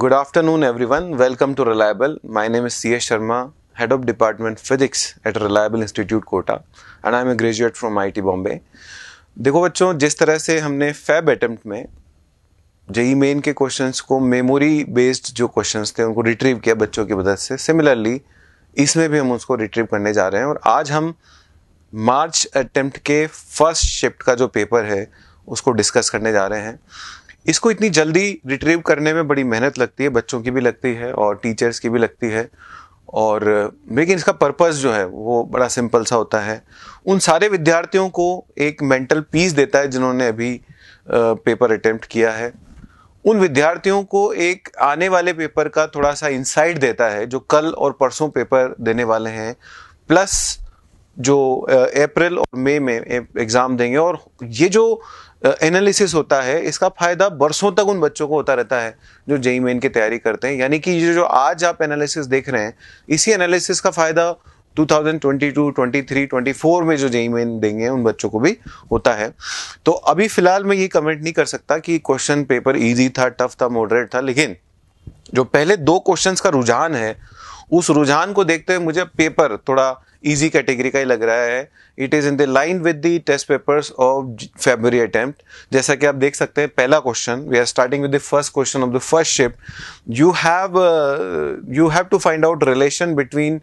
Good afternoon welcome to Reliable my name is C S Sharma head of department physics at Reliable institute Kota and I am a graduate from I T Bombay देखो बच्चों जिस तरह से हमने fab attempt में JEE main e के questions को memory based जो क्वेश्चंस थे उनको रिट्रीव किया बच्चों की मदद से सिमिलरली इसमें भी हम उसको रिट्रीव करने जा रहे हैं और आज हम मार्च अटैम्प्ट के फर्स्ट शिफ्ट का जो पेपर है उसको डिस्कस करने जा रहे हैं इसको इतनी जल्दी रिट्रीव करने में बड़ी मेहनत लगती है बच्चों की भी लगती है और टीचर्स की भी लगती है और लेकिन इसका पर्पस जो है वो बड़ा सिंपल सा होता है उन सारे विद्यार्थियों को एक मेंटल पीस देता है जिन्होंने अभी पेपर अटेम्प्ट किया है उन विद्यार्थियों को एक आने वाले पेपर का थोड़ा सा इंसाइट देता है जो कल और परसों पेपर देने वाले हैं प्लस जो अप्रैल और मई में एग्ज़ाम देंगे और ये जो एनालिसिस होता है इसका फ़ायदा बरसों तक उन बच्चों को होता रहता है जो जेई मेन की तैयारी करते हैं यानी कि ये जो आज आप एनालिसिस देख रहे हैं इसी एनालिसिस का फ़ायदा 2022, 23, 24 में जो जेई मेन देंगे उन बच्चों को भी होता है तो अभी फ़िलहाल मैं ये कमेंट नहीं कर सकता कि क्वेश्चन पेपर ईजी था टफ था मॉडरेट था लेकिन जो पहले दो क्वेश्चन का रुझान है उस रुझान को देखते हुए मुझे पेपर थोड़ा ईजी कैटेगरी का ही लग रहा है it is in the line with the test papers of February attempt जैसा कि आप देख सकते हैं पहला question we are starting with the first question of the first shift you have you have to find out relation between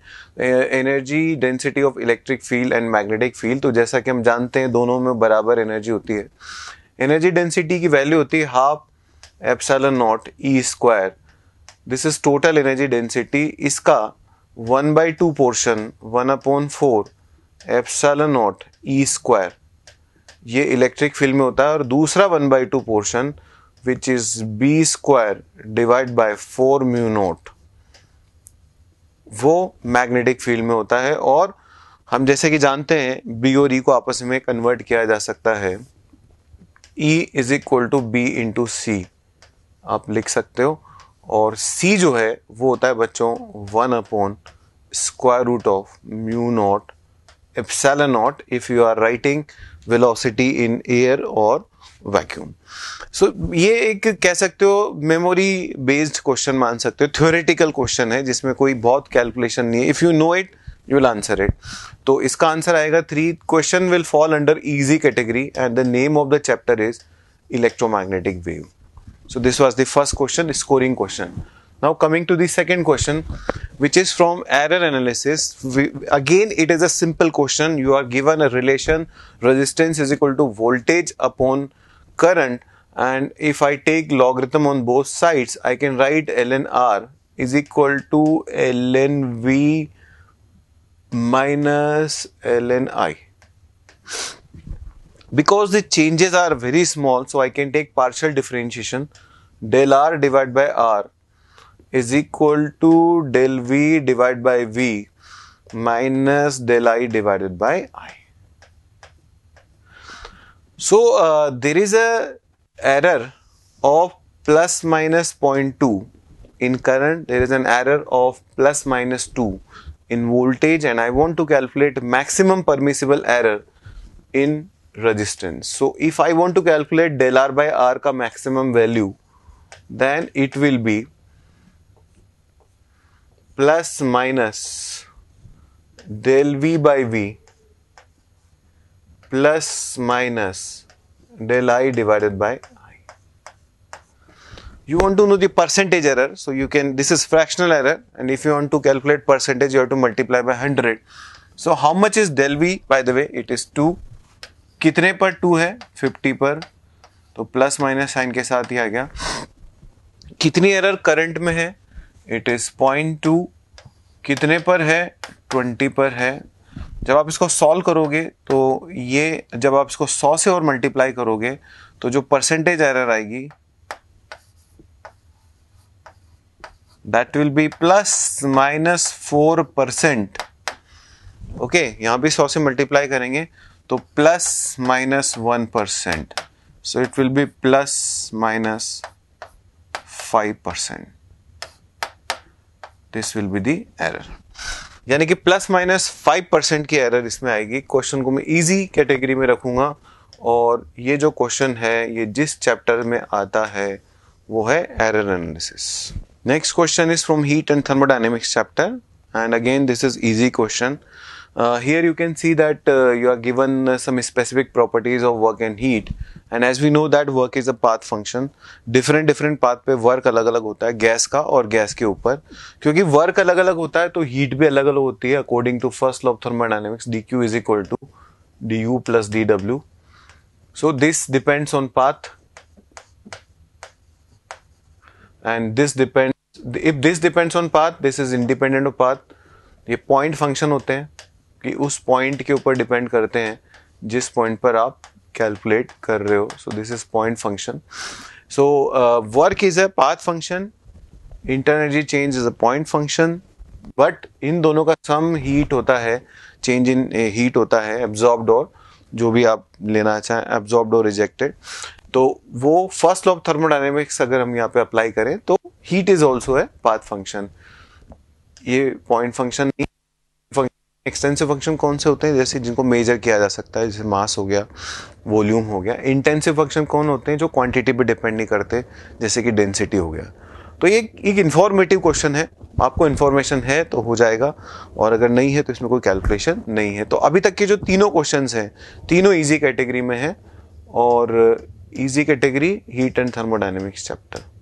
energy density of electric field and magnetic field तो जैसा कि हम जानते हैं दोनों में बराबर एनर्जी होती है एनर्जी डेंसिटी की वैल्यू होती है half epsilon naught E square this is total energy density इसका one by two portion one upon four epsilon naught E square ये इलेक्ट्रिक फील्ड में होता है और दूसरा one by two portion which is B square divide by four mu naught वो magnetic field में होता है और हम जैसे कि जानते हैं बी और ई e को आपस में कन्वर्ट किया जा सकता है E is equal to B into C आप लिख सकते हो और सी जो है वो होता है बच्चों one upon square root of mu naught epsilon naught if you are writing velocity in air or vacuum so so, ये एक कह सकते हो मेमोरी बेस्ड क्वेश्चन मान सकते हो थ्योरेटिकल क्वेश्चन है जिसमें कोई बहुत कैलकुलेशन नहीं है if you know it you will answer it तो इसका आंसर आएगा three question will fall under easy category and the name of the chapter is electromagnetic wave So this was the first question, scoring question. Now coming to the second question, which is from error analysis. We, again, it is a simple question. You are given a relation resistance is equal to voltage upon current and if I take logarithm on both sides, I can write ln R is equal to ln V minus ln I because the changes are very small so I can take partial differentiation del r divided by r is equal to del v divided by v minus del i divided by i. So uh, there is a error of plus minus 0.2 in current there is an error of plus minus 2 in voltage and I want to calculate maximum permissible error in resistance. So if I want to calculate del R by R ka maximum value, then it will be plus minus del V by V plus minus del I divided by I. You want to know the percentage error, so you can, this is fractional error and if you want to calculate percentage you have to multiply by 100. So how much is del V? By the way, it is 2 कितने पर to है fifty पर तो plus minus sign के साथ ही आ गया कितनी error current में है इट इज़ पॉइंट टू कितने पर है ट्वेंटी पर है जब आप इसको सॉल्व करोगे तो ये जब आप इसको सौ से और मल्टीप्लाई करोगे तो जो परसेंटेज एरर आएगी that will be plus minus four percent okay यहां भी सौ से मल्टीप्लाई करेंगे तो plus minus one percent so it will be plus minus five percent this will be the error यानी कि प्लस माइनस फाइव परसेंट की एरर इसमें आएगी क्वेश्चन को मैं इजी कैटेगरी में रखूंगा और ये जो क्वेश्चन है ये जिस चैप्टर में आता है वो है error analysis next question is from heat and thermodynamics chapter and again this is easy question Uh, here you can see that uh, you are given uh, some specific properties of work and heat and as we know that work is a path function different different path पे work अलग अलग होता है gas का और gas के ऊपर क्योंकि work अलग अलग होता है तो heat भी अलग अलग होती है according to first law of thermodynamics dq is equal to du plus dw so this depends on path and this depends if this depends on path this is independent of path ये point function होते हैं कि उस point के ऊपर depend करते हैं जिस पॉइंट पर आप कैलकुलेट कर रहे हो so this is point function so work is a path function internal energy change is a point function but in दोनों का सम हीट होता है चेंज इन हीट होता है एब्जॉर्ब्ड और जो भी आप लेना चाहें एब्जॉर्ब्ड और रिजेक्टेड तो वो फर्स्ट लॉ ऑफ थर्मोडाइनमिक्स अगर हम यहाँ पे अप्लाई करें तो हीट इज ऑल्सो है पाथ फंक्शन ये पॉइंट फंक्शन नहीं एक्सटेंसिव फंक्शन कौन से होते हैं जैसे जिनको मेजर किया जा सकता है जैसे मास हो गया वॉल्यूम हो गया इंटेंसिव फंक्शन कौन होते हैं जो क्वांटिटी पे डिपेंड नहीं करते जैसे कि डेंसिटी हो गया तो ये एक इन्फॉर्मेटिव क्वेश्चन है आपको इन्फॉर्मेशन है तो हो जाएगा और अगर नहीं है तो इसमें कोई कैलकुलेशन नहीं है तो अभी तक के जो तीनों क्वेश्चन हैं तीनों ईजी कैटेगरी में हैं और easy category heat and thermodynamics chapter